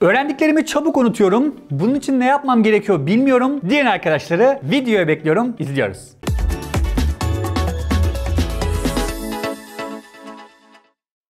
Öğrendiklerimi çabuk unutuyorum. Bunun için ne yapmam gerekiyor bilmiyorum diyen arkadaşları videoya bekliyorum. İzliyoruz.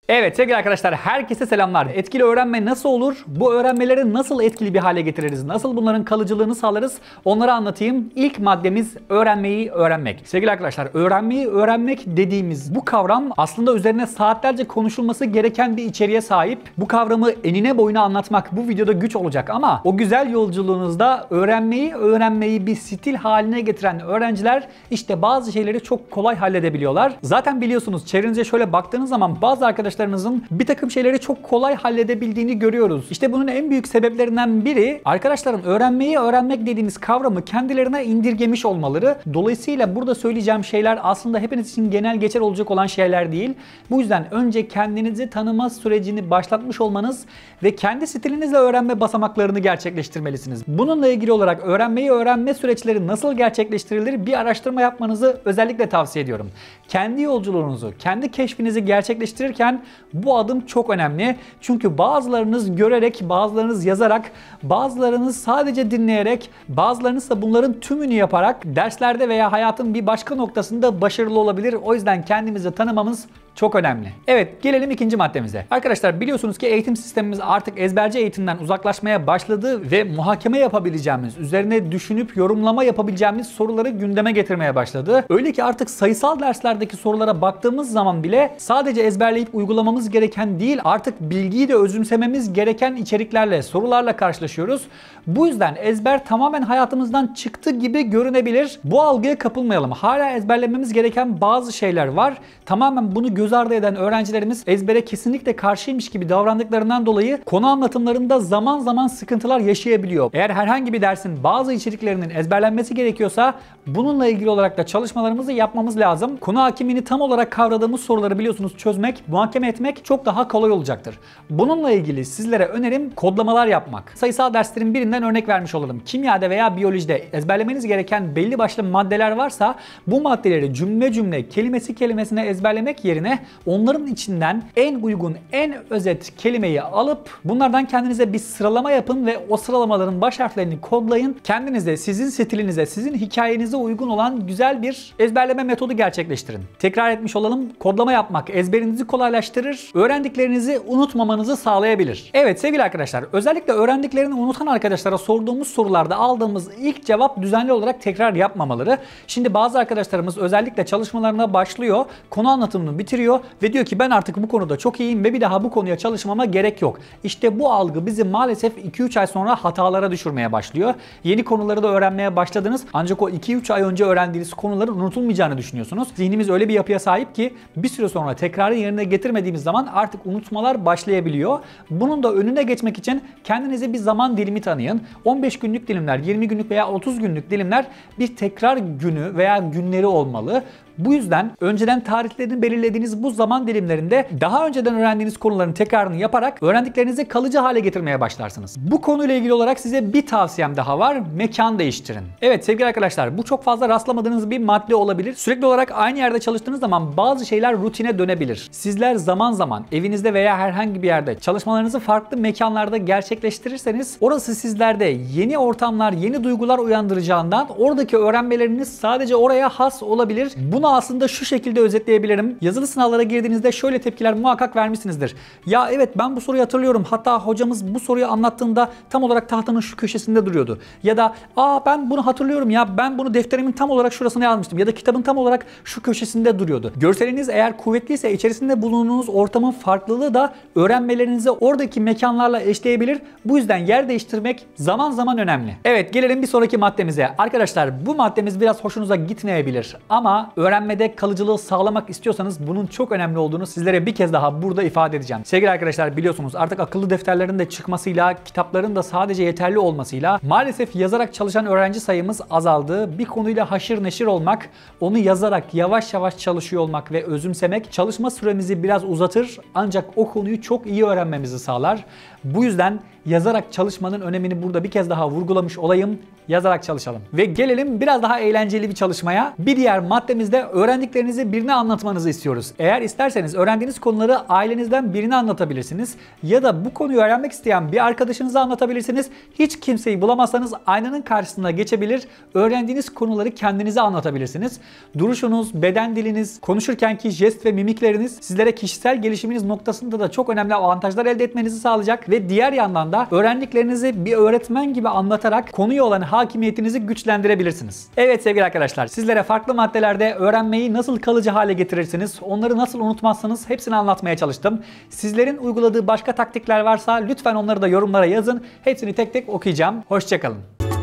Evet sevgili arkadaşlar herkese selamlar. Etkili öğrenme nasıl olur? Bu öğrenmeleri nasıl etkili bir hale getiririz? Nasıl bunların kalıcılığını sağlarız? Onları anlatayım. İlk maddemiz öğrenmeyi öğrenmek. Sevgili arkadaşlar öğrenmeyi öğrenmek dediğimiz bu kavram aslında üzerine saatlerce konuşulması gereken bir içeriğe sahip. Bu kavramı enine boyuna anlatmak bu videoda güç olacak ama o güzel yolculuğunuzda öğrenmeyi öğrenmeyi bir stil haline getiren öğrenciler işte bazı şeyleri çok kolay halledebiliyorlar. Zaten biliyorsunuz çevrenize şöyle baktığınız zaman bazı arkadaşlar arkadaşlarınızın bir takım şeyleri çok kolay halledebildiğini görüyoruz. İşte bunun en büyük sebeplerinden biri arkadaşların öğrenmeyi öğrenmek dediğimiz kavramı kendilerine indirgemiş olmaları. Dolayısıyla burada söyleyeceğim şeyler aslında hepiniz için genel geçer olacak olan şeyler değil. Bu yüzden önce kendinizi tanıma sürecini başlatmış olmanız ve kendi stilinizle öğrenme basamaklarını gerçekleştirmelisiniz. Bununla ilgili olarak öğrenmeyi öğrenme süreçleri nasıl gerçekleştirilir bir araştırma yapmanızı özellikle tavsiye ediyorum. Kendi yolculuğunuzu, kendi keşfinizi gerçekleştirirken bu adım çok önemli. Çünkü bazılarınız görerek, bazılarınız yazarak, bazılarınız sadece dinleyerek, bazılarınız da bunların tümünü yaparak derslerde veya hayatın bir başka noktasında başarılı olabilir. O yüzden kendimizi tanımamız çok önemli. Evet gelelim ikinci maddemize. Arkadaşlar biliyorsunuz ki eğitim sistemimiz artık ezberci eğitimden uzaklaşmaya başladı ve muhakeme yapabileceğimiz, üzerine düşünüp yorumlama yapabileceğimiz soruları gündeme getirmeye başladı. Öyle ki artık sayısal derslerdeki sorulara baktığımız zaman bile sadece ezberleyip uygulamamız gereken değil artık bilgiyi de özümsememiz gereken içeriklerle, sorularla karşılaşıyoruz. Bu yüzden ezber tamamen hayatımızdan çıktı gibi görünebilir. Bu algıya kapılmayalım. Hala ezberlememiz gereken bazı şeyler var. Tamamen bunu göz göz ardı eden öğrencilerimiz ezbere kesinlikle karşıymış gibi davrandıklarından dolayı konu anlatımlarında zaman zaman sıkıntılar yaşayabiliyor. Eğer herhangi bir dersin bazı içeriklerinin ezberlenmesi gerekiyorsa bununla ilgili olarak da çalışmalarımızı yapmamız lazım. Konu hakimini tam olarak kavradığımız soruları biliyorsunuz çözmek, muhakeme etmek çok daha kolay olacaktır. Bununla ilgili sizlere önerim kodlamalar yapmak. Sayısal derslerin birinden örnek vermiş olalım. Kimyada veya biyolojide ezberlemeniz gereken belli başlı maddeler varsa bu maddeleri cümle cümle kelimesi kelimesine ezberlemek yerine onların içinden en uygun, en özet kelimeyi alıp bunlardan kendinize bir sıralama yapın ve o sıralamaların baş harflerini kodlayın. Kendinize, sizin stilinize, sizin hikayenize uygun olan güzel bir ezberleme metodu gerçekleştirin. Tekrar etmiş olalım. Kodlama yapmak ezberinizi kolaylaştırır, öğrendiklerinizi unutmamanızı sağlayabilir. Evet sevgili arkadaşlar, özellikle öğrendiklerini unutan arkadaşlara sorduğumuz sorularda aldığımız ilk cevap düzenli olarak tekrar yapmamaları. Şimdi bazı arkadaşlarımız özellikle çalışmalarına başlıyor, konu anlatımını bitiriyor bitiriyor ve diyor ki ben artık bu konuda çok iyiyim ve bir daha bu konuya çalışmama gerek yok. İşte bu algı bizi maalesef 2-3 ay sonra hatalara düşürmeye başlıyor. Yeni konuları da öğrenmeye başladınız ancak o 2-3 ay önce öğrendiğiniz konuların unutulmayacağını düşünüyorsunuz. Zihnimiz öyle bir yapıya sahip ki bir süre sonra tekrarın yerine getirmediğimiz zaman artık unutmalar başlayabiliyor. Bunun da önüne geçmek için kendinize bir zaman dilimi tanıyın. 15 günlük dilimler, 20 günlük veya 30 günlük dilimler bir tekrar günü veya günleri olmalı. Bu yüzden önceden tarihlerini belirlediğiniz bu zaman dilimlerinde daha önceden öğrendiğiniz konuların tekrarını yaparak öğrendiklerinizi kalıcı hale getirmeye başlarsınız. Bu konuyla ilgili olarak size bir tavsiyem daha var. Mekan değiştirin. Evet sevgili arkadaşlar bu çok fazla rastlamadığınız bir madde olabilir. Sürekli olarak aynı yerde çalıştığınız zaman bazı şeyler rutine dönebilir. Sizler zaman zaman evinizde veya herhangi bir yerde çalışmalarınızı farklı mekanlarda gerçekleştirirseniz orası sizlerde yeni ortamlar, yeni duygular uyandıracağından oradaki öğrenmeleriniz sadece oraya has olabilir. Buna ama aslında şu şekilde özetleyebilirim. Yazılı sınavlara girdiğinizde şöyle tepkiler muhakkak vermişsinizdir. Ya evet ben bu soruyu hatırlıyorum. Hatta hocamız bu soruyu anlattığında tam olarak tahtanın şu köşesinde duruyordu. Ya da aa ben bunu hatırlıyorum ya ben bunu defterimin tam olarak şurasına yazmıştım. Ya da kitabın tam olarak şu köşesinde duruyordu. Görseliniz eğer kuvvetliyse içerisinde bulunduğunuz ortamın farklılığı da öğrenmelerinize oradaki mekanlarla eşleyebilir. Bu yüzden yer değiştirmek zaman zaman önemli. Evet gelelim bir sonraki maddemize. Arkadaşlar bu maddemiz biraz hoşunuza gitmeyebilir ama öğren öğrenmede kalıcılığı sağlamak istiyorsanız bunun çok önemli olduğunu sizlere bir kez daha burada ifade edeceğim. Sevgili arkadaşlar biliyorsunuz artık akıllı defterlerin de çıkmasıyla, kitapların da sadece yeterli olmasıyla maalesef yazarak çalışan öğrenci sayımız azaldı. Bir konuyla haşır neşir olmak, onu yazarak yavaş yavaş çalışıyor olmak ve özümsemek çalışma süremizi biraz uzatır ancak o konuyu çok iyi öğrenmemizi sağlar. Bu yüzden yazarak çalışmanın önemini burada bir kez daha vurgulamış olayım. Yazarak çalışalım. Ve gelelim biraz daha eğlenceli bir çalışmaya. Bir diğer maddemizde öğrendiklerinizi birine anlatmanızı istiyoruz. Eğer isterseniz öğrendiğiniz konuları ailenizden birine anlatabilirsiniz ya da bu konuyu öğrenmek isteyen bir arkadaşınıza anlatabilirsiniz. Hiç kimseyi bulamazsanız aynanın karşısına geçebilir, öğrendiğiniz konuları kendinize anlatabilirsiniz. Duruşunuz, beden diliniz, konuşurkenki jest ve mimikleriniz sizlere kişisel gelişiminiz noktasında da çok önemli avantajlar elde etmenizi sağlayacak ve diğer yandan da öğrendiklerinizi bir öğretmen gibi anlatarak konuya olan hakimiyetinizi güçlendirebilirsiniz. Evet sevgili arkadaşlar sizlere farklı maddelerde öğren öğrenmeyi nasıl kalıcı hale getirirsiniz, onları nasıl unutmazsınız hepsini anlatmaya çalıştım. Sizlerin uyguladığı başka taktikler varsa lütfen onları da yorumlara yazın. Hepsini tek tek okuyacağım. Hoşçakalın.